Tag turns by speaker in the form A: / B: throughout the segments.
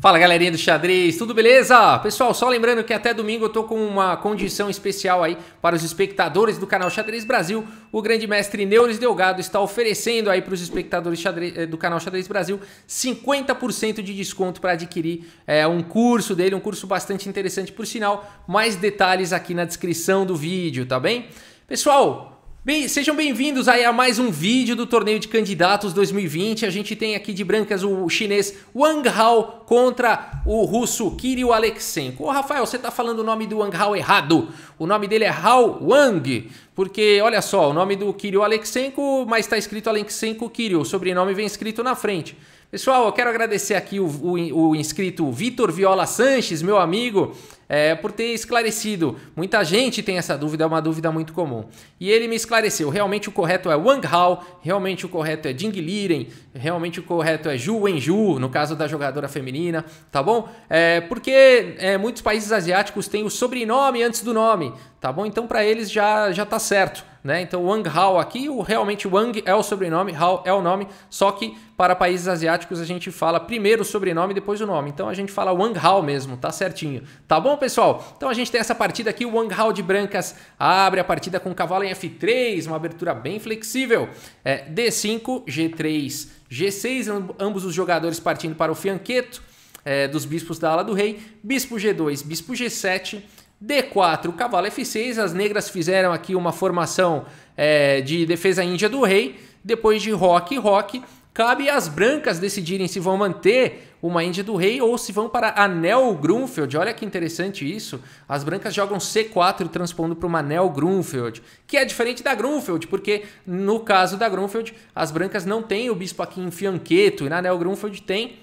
A: Fala galerinha do xadrez, tudo beleza? Pessoal, só lembrando que até domingo eu tô com uma condição especial aí para os espectadores do canal Xadrez Brasil. O grande mestre Neuris Delgado está oferecendo aí para os espectadores xadrez, eh, do canal Xadrez Brasil 50% de desconto para adquirir é, um curso dele, um curso bastante interessante por sinal. Mais detalhes aqui na descrição do vídeo, tá bem? Pessoal, Bem, sejam bem-vindos aí a mais um vídeo do Torneio de Candidatos 2020. A gente tem aqui de brancas o chinês Wang Hao contra o russo Kirill Alexenko. Ô Rafael, você tá falando o nome do Wang Hao errado. O nome dele é Hao Wang. Porque, olha só, o nome do Kirill Alexenko, mas está escrito Alexenko Kirill, o sobrenome vem escrito na frente. Pessoal, eu quero agradecer aqui o, o, o inscrito Vitor Viola Sanches, meu amigo, é, por ter esclarecido. Muita gente tem essa dúvida, é uma dúvida muito comum. E ele me esclareceu: realmente o correto é Wang Hao, realmente o correto é Jing Liren, realmente o correto é Zhu Wenju, no caso da jogadora feminina, tá bom? É, porque é, muitos países asiáticos têm o sobrenome antes do nome, tá bom? Então para eles já já tá certo, né? Então Wang Hao aqui, o realmente Wang é o sobrenome, Hao é o nome, só que para países asiáticos a gente fala primeiro o sobrenome depois o nome. Então a gente fala Wang Hao mesmo, tá certinho. Tá bom, pessoal? Então a gente tem essa partida aqui, o Wang Hao de brancas abre a partida com cavalo em F3, uma abertura bem flexível. É, D5, G3, G6, ambos os jogadores partindo para o fianqueto. É, dos bispos da ala do rei, bispo G2, bispo G7, D4, cavalo F6, as negras fizeram aqui uma formação é, de defesa índia do rei, depois de roque rock roque, cabe às brancas decidirem se vão manter uma índia do rei ou se vão para anel Grunfeld, olha que interessante isso, as brancas jogam C4 transpondo para uma anel Grunfeld, que é diferente da Grunfeld, porque no caso da Grunfeld, as brancas não têm o bispo aqui em fianqueto, e na anel Grunfeld tem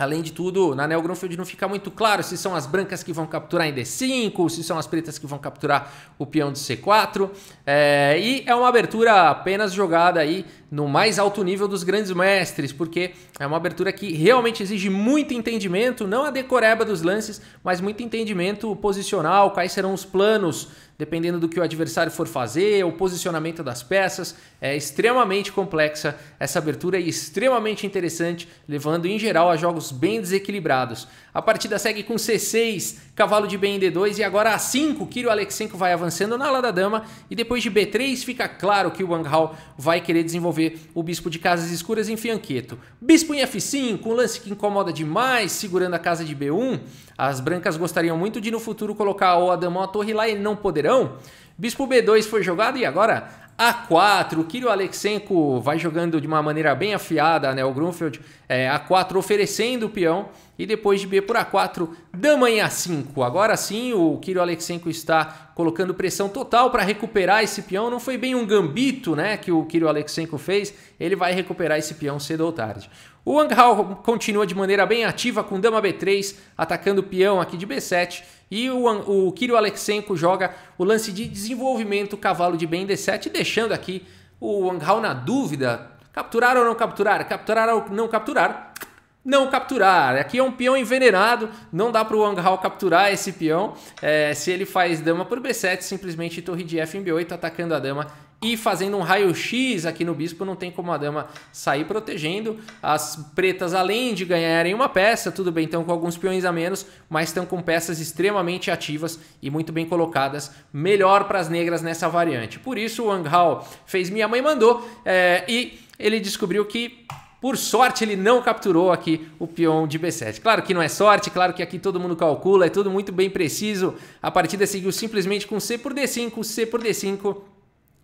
A: Além de tudo, na Neo Gronfield não fica muito claro se são as brancas que vão capturar em D5, se são as pretas que vão capturar o peão de C4. É, e é uma abertura apenas jogada aí no mais alto nível dos grandes mestres, porque é uma abertura que realmente exige muito entendimento, não a decoreba dos lances, mas muito entendimento posicional, quais serão os planos, dependendo do que o adversário for fazer, o posicionamento das peças. É extremamente complexa essa abertura e extremamente interessante, levando em geral a jogos bem desequilibrados. A partida segue com C6, cavalo de B em D2 e agora A5, Kiryu Alexenko vai avançando na ala da dama e depois de B3 fica claro que o Wang Hao vai querer desenvolver envolver o bispo de Casas Escuras em Fianqueto. Bispo em F5, um lance que incomoda demais, segurando a casa de B1. As brancas gostariam muito de no futuro colocar o Adamão à torre lá e não poderão. Bispo B2 foi jogado e agora a4, o Kirill Alexenko vai jogando de uma maneira bem afiada, né? O Grunfeld é, A4 oferecendo o peão e depois de B por A4, dama em A5. Agora sim, o Kirill Alexenko está colocando pressão total para recuperar esse peão. Não foi bem um gambito né, que o Kirill Alexenko fez. Ele vai recuperar esse peão cedo ou tarde. O Wang Hao continua de maneira bem ativa com dama B3, atacando o peão aqui de B7. E o, o Kirill Alexenko joga o lance de desenvolvimento cavalo de bem D7, deixando aqui o Wang Hao na dúvida. Capturar ou não capturar? Capturar ou não capturar? não capturar. Aqui é um peão envenenado, não dá para o Wang Hao capturar esse peão. É, se ele faz dama por B7, simplesmente torre de F em B8, atacando a dama e fazendo um raio-x aqui no bispo, não tem como a dama sair protegendo. As pretas, além de ganharem uma peça, tudo bem, estão com alguns peões a menos, mas estão com peças extremamente ativas e muito bem colocadas. Melhor para as negras nessa variante. Por isso, o Wang Hao fez Minha Mãe Mandou é, e ele descobriu que por sorte, ele não capturou aqui o peão de B7. Claro que não é sorte, claro que aqui todo mundo calcula, é tudo muito bem preciso. A partida seguiu simplesmente com C por D5, C por D5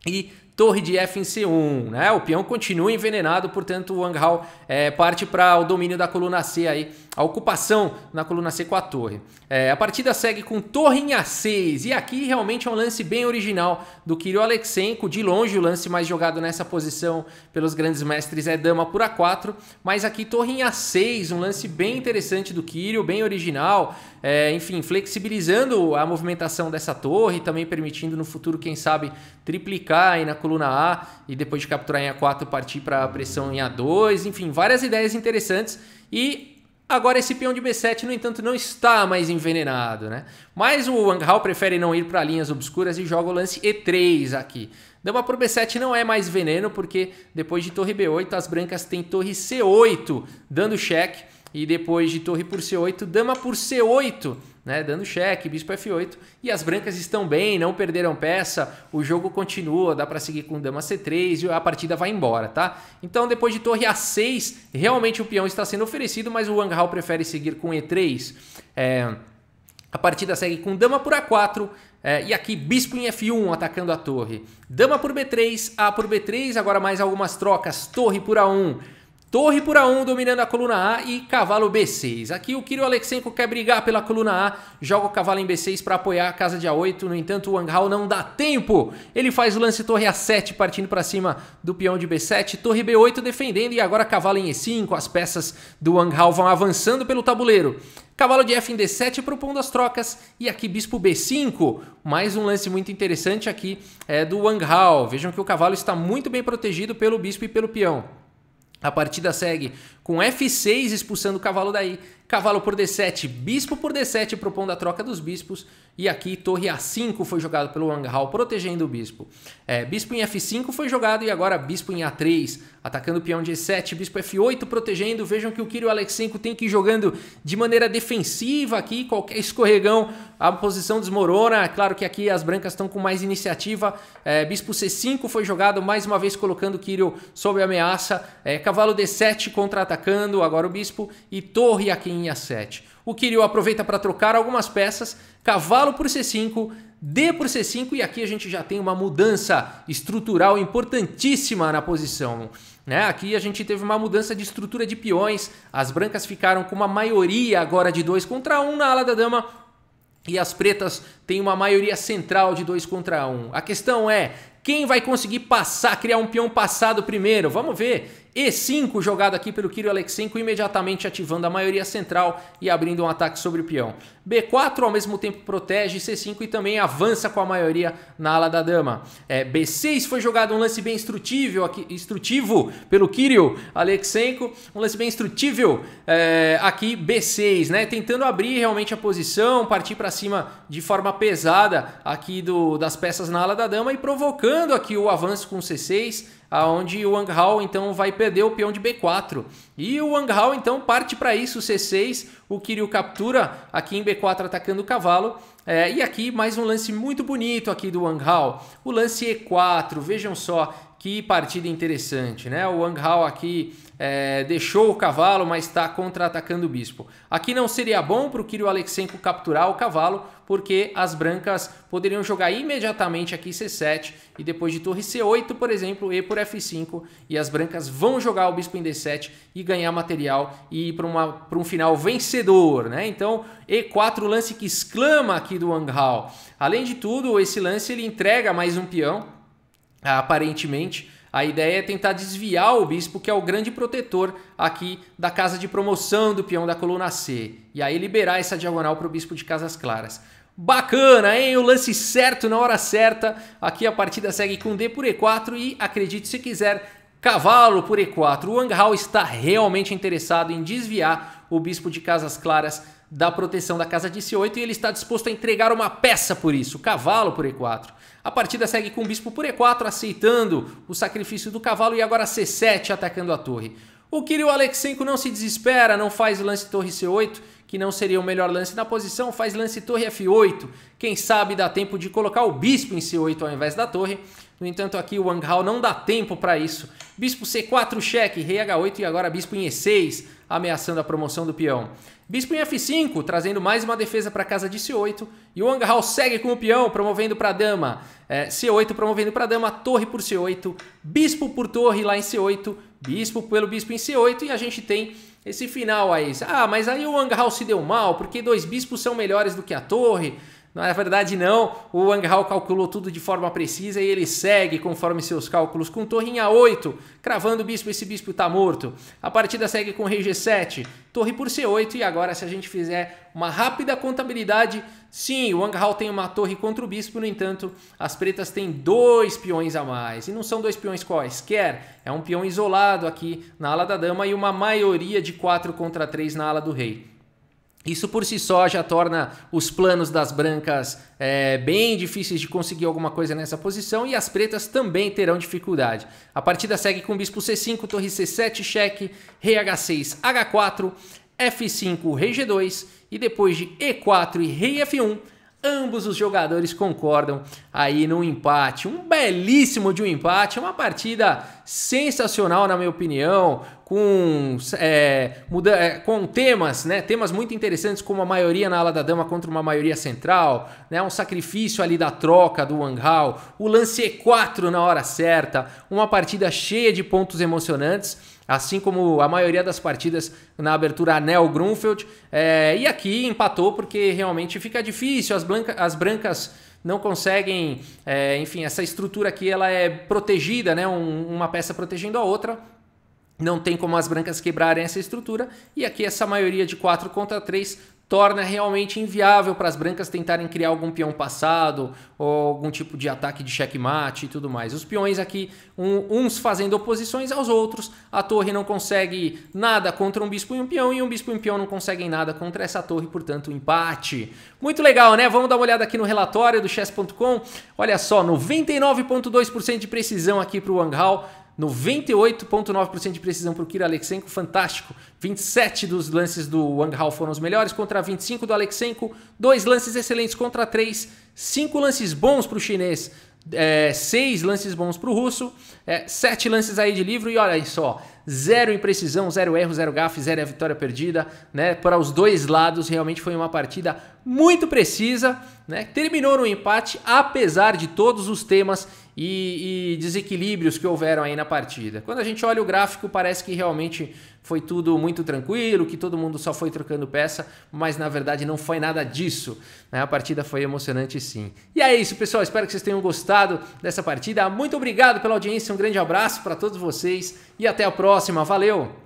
A: e torre de F em C1, né? O peão continua envenenado, portanto o Wang Hao é, parte para o domínio da coluna C aí, a ocupação na coluna C com a torre. É, a partida segue com torre em A6 e aqui realmente é um lance bem original do Kirill Alexenko, de longe o lance mais jogado nessa posição pelos grandes mestres é dama por A4, mas aqui torre em A6, um lance bem interessante do Kirill, bem original, é, enfim, flexibilizando a movimentação dessa torre, também permitindo no futuro, quem sabe, triplicar aí na coluna A e depois de capturar em A4 partir para a pressão em A2, enfim, várias ideias interessantes e agora esse peão de B7 no entanto não está mais envenenado, né? Mas o Wang Hao prefere não ir para linhas obscuras e joga o lance E3 aqui. Dama por B7 não é mais veneno porque depois de torre B8 as brancas têm torre C8 dando cheque e depois de torre por C8, dama por C8. Né, dando cheque, bispo F8, e as brancas estão bem, não perderam peça, o jogo continua, dá para seguir com dama C3 e a partida vai embora, tá? Então depois de torre A6, realmente o peão está sendo oferecido, mas o Wang Hao prefere seguir com E3. É, a partida segue com dama por A4, é, e aqui bispo em F1 atacando a torre. Dama por B3, A por B3, agora mais algumas trocas, torre por A1, Torre por A1 dominando a coluna A e cavalo B6. Aqui o Kiro Alexenko quer brigar pela coluna A, joga o cavalo em B6 para apoiar a casa de A8, no entanto o Wang Hao não dá tempo. Ele faz o lance torre A7 partindo para cima do peão de B7, torre B8 defendendo e agora cavalo em E5, as peças do Wang Hao vão avançando pelo tabuleiro. Cavalo de F em D7 propondo as trocas e aqui bispo B5. Mais um lance muito interessante aqui é do Wang Hao. Vejam que o cavalo está muito bem protegido pelo bispo e pelo peão. A partida segue com F6 expulsando o cavalo daí, cavalo por D7, bispo por D7 propondo a troca dos bispos, e aqui torre A5 foi jogado pelo Wang Hao protegendo o bispo. É, bispo em F5 foi jogado e agora bispo em A3, atacando o peão de E7, bispo F8 protegendo, vejam que o Kirill Alexenko tem que ir jogando de maneira defensiva aqui, qualquer escorregão, a posição desmorona, claro que aqui as brancas estão com mais iniciativa, é, bispo C5 foi jogado, mais uma vez colocando o Kirill sob ameaça, é, cavalo D7 contra ataque atacando, agora o Bispo, e torre aqui em a 7. O Kirill aproveita para trocar algumas peças, cavalo por C5, D por C5 e aqui a gente já tem uma mudança estrutural importantíssima na posição. Né? Aqui a gente teve uma mudança de estrutura de peões, as brancas ficaram com uma maioria agora de 2 contra 1 um na ala da dama, e as pretas têm uma maioria central de 2 contra 1. Um. A questão é, quem vai conseguir passar, criar um peão passado primeiro? Vamos ver e5 jogado aqui pelo Kiro Alexenko, imediatamente ativando a maioria central e abrindo um ataque sobre o peão. B4 ao mesmo tempo protege C5 e também avança com a maioria na ala da dama. É, B6 foi jogado um lance bem instrutivo, aqui, instrutivo pelo Kirill Alexenko, um lance bem instrutivo é, aqui B6, né? Tentando abrir realmente a posição, partir para cima de forma pesada aqui do, das peças na ala da dama e provocando aqui o avanço com C6 aonde o Wang Hao então vai perder o peão de B4. E o Wang Hao então parte para isso, C6, o Kiryu captura aqui em B4 atacando o cavalo. É, e aqui mais um lance muito bonito aqui do Wang Hao, o lance E4, vejam só, que partida interessante, né? O Wang Hao aqui é, deixou o cavalo, mas está contra-atacando o bispo. Aqui não seria bom para o Kirill Alexenko capturar o cavalo, porque as brancas poderiam jogar imediatamente aqui C7 e depois de torre C8, por exemplo, E por F5, e as brancas vão jogar o bispo em D7 e ganhar material e ir para um final vencedor, né? Então, E4, lance que exclama aqui do Wang Hao. Além de tudo, esse lance ele entrega mais um peão, aparentemente. A ideia é tentar desviar o bispo, que é o grande protetor aqui da casa de promoção do peão da coluna C, e aí liberar essa diagonal para o bispo de Casas Claras. Bacana, hein? O lance certo na hora certa. Aqui a partida segue com D por E4 e, acredite se quiser, cavalo por E4. O Hao está realmente interessado em desviar o bispo de Casas Claras da proteção da casa de C8 e ele está disposto a entregar uma peça por isso, cavalo por E4. A partida segue com o bispo por e4 aceitando o sacrifício do cavalo e agora c7 atacando a torre. O Kirill Alexenko não se desespera, não faz lance torre c8, que não seria o melhor lance na posição, faz lance torre f8. Quem sabe dá tempo de colocar o bispo em c8 ao invés da torre no entanto, aqui o Wang Hao não dá tempo para isso. Bispo C4, cheque, rei H8 e agora bispo em E6, ameaçando a promoção do peão. Bispo em F5, trazendo mais uma defesa para casa de C8. E o Wang Hao segue com o peão, promovendo para dama. É, C8 promovendo para dama, torre por C8, bispo por torre lá em C8, bispo pelo bispo em C8 e a gente tem esse final aí. Ah, mas aí o Wang Hao se deu mal, porque dois bispos são melhores do que a torre. Na é verdade, não. O Wang Hao calculou tudo de forma precisa e ele segue conforme seus cálculos com torre em A8, cravando o bispo. Esse bispo está morto. A partida segue com rei G7, torre por C8. E agora, se a gente fizer uma rápida contabilidade, sim, o Wang Hao tem uma torre contra o bispo. No entanto, as pretas têm dois peões a mais. E não são dois peões quaisquer. É um peão isolado aqui na ala da dama e uma maioria de 4 contra 3 na ala do rei. Isso por si só já torna os planos das brancas é, bem difíceis de conseguir alguma coisa nessa posição e as pretas também terão dificuldade. A partida segue com bispo C5, torre C7, cheque, rei H6, H4, F5, rei G2 e depois de E4 e rei F1, Ambos os jogadores concordam aí num empate. Um belíssimo de um empate, uma partida sensacional, na minha opinião, com, é, muda, é, com temas, né? Temas muito interessantes, como a maioria na ala da dama contra uma maioria central, né? Um sacrifício ali da troca do Wang Hao, o lance E4 na hora certa, uma partida cheia de pontos emocionantes assim como a maioria das partidas na abertura Anel Grunfeld. É, e aqui empatou porque realmente fica difícil, as, blanca, as brancas não conseguem, é, enfim, essa estrutura aqui ela é protegida, né? Um, uma peça protegendo a outra. Não tem como as brancas quebrarem essa estrutura. E aqui essa maioria de 4 contra 3 torna realmente inviável para as brancas tentarem criar algum peão passado ou algum tipo de ataque de checkmate e tudo mais. Os peões aqui, um, uns fazendo oposições aos outros, a torre não consegue nada contra um bispo e um peão, e um bispo e um peão não conseguem nada contra essa torre, portanto, um empate. Muito legal, né? Vamos dar uma olhada aqui no relatório do chess.com. Olha só, 99,2% de precisão aqui para o Wang Hao. 98,9% de precisão para o Kira Alexenko, fantástico. 27 dos lances do Wang Hao foram os melhores, contra 25 do Alexenko. Dois lances excelentes contra três. Cinco lances bons para o chinês, é, seis lances bons para o russo. É, sete lances aí de livro e olha aí só. Zero imprecisão, zero erro, zero gafe, zero é vitória perdida. Né? Para os dois lados, realmente foi uma partida muito precisa. Né? Terminou no empate, apesar de todos os temas e, e, desequilíbrios que houveram aí na partida. Quando a gente olha o gráfico, parece que realmente foi tudo muito tranquilo, que todo mundo só foi trocando peça, mas na verdade não foi nada disso. Né? A partida foi emocionante sim. E é isso, pessoal. Espero que vocês tenham gostado dessa partida. Muito obrigado pela audiência, um grande abraço para todos vocês e até a próxima. Valeu!